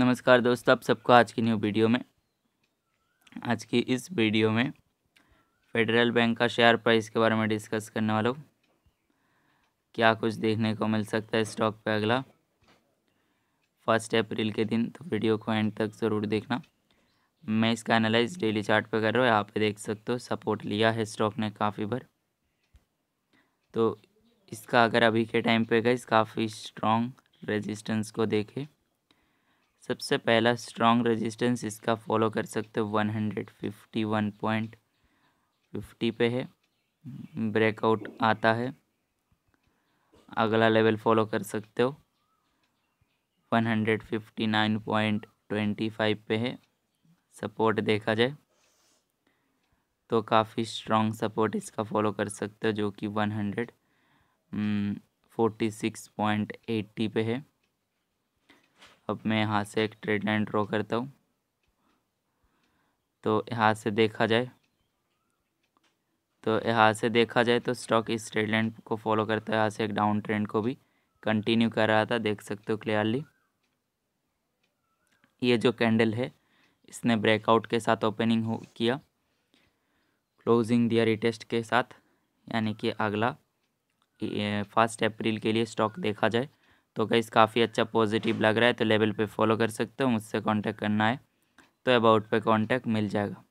नमस्कार दोस्तों आप सबको आज की न्यू वीडियो में आज की इस वीडियो में फेडरल बैंक का शेयर प्राइस के बारे में डिस्कस करने वाला हूँ क्या कुछ देखने को मिल सकता है स्टॉक पे अगला फर्स्ट अप्रैल के दिन तो वीडियो को एंड तक ज़रूर देखना मैं इसका एनालाइज डेली चार्ट पे कर रहा हूँ आप देख सकते हो सपोर्ट लिया है स्टॉक ने काफ़ी बार तो इसका अगर अभी के टाइम पे गई काफ़ी स्ट्रॉन्ग रेजिस्टेंस को देखे सबसे पहला स्ट्रॉन्ग रेजिस्टेंस इसका फॉलो कर सकते हो one hundred fifty one point fifty पे है ब्रेकआउट आता है अगला लेवल फॉलो कर सकते हो one hundred fifty nine point twenty five पे है सपोर्ट देखा जाए तो काफ़ी स्ट्रॉन्ग सपोर्ट इसका फॉलो कर सकते हो जो कि one hundred forty six point eighty पे है अब मैं यहाँ से एक ट्रेड लाइन ड्रॉ करता हूँ तो यहाँ से देखा जाए तो यहाँ से देखा जाए तो स्टॉक इस ट्रेड लाइन को फॉलो करता है यहाँ से एक डाउन ट्रेंड को भी कंटिन्यू कर रहा था देख सकते हो क्लियरली ये जो कैंडल है इसने ब्रेकआउट के साथ ओपनिंग हो किया क्लोजिंग दिया रिटेस्ट के साथ यानी कि अगला फर्स्ट अप्रैल के लिए स्टॉक देखा जाए तो गाइस काफ़ी अच्छा पॉजिटिव लग रहा है तो लेवल पे फॉलो कर सकते हो मुझसे कांटेक्ट करना है तो अबाउट पे कांटेक्ट मिल जाएगा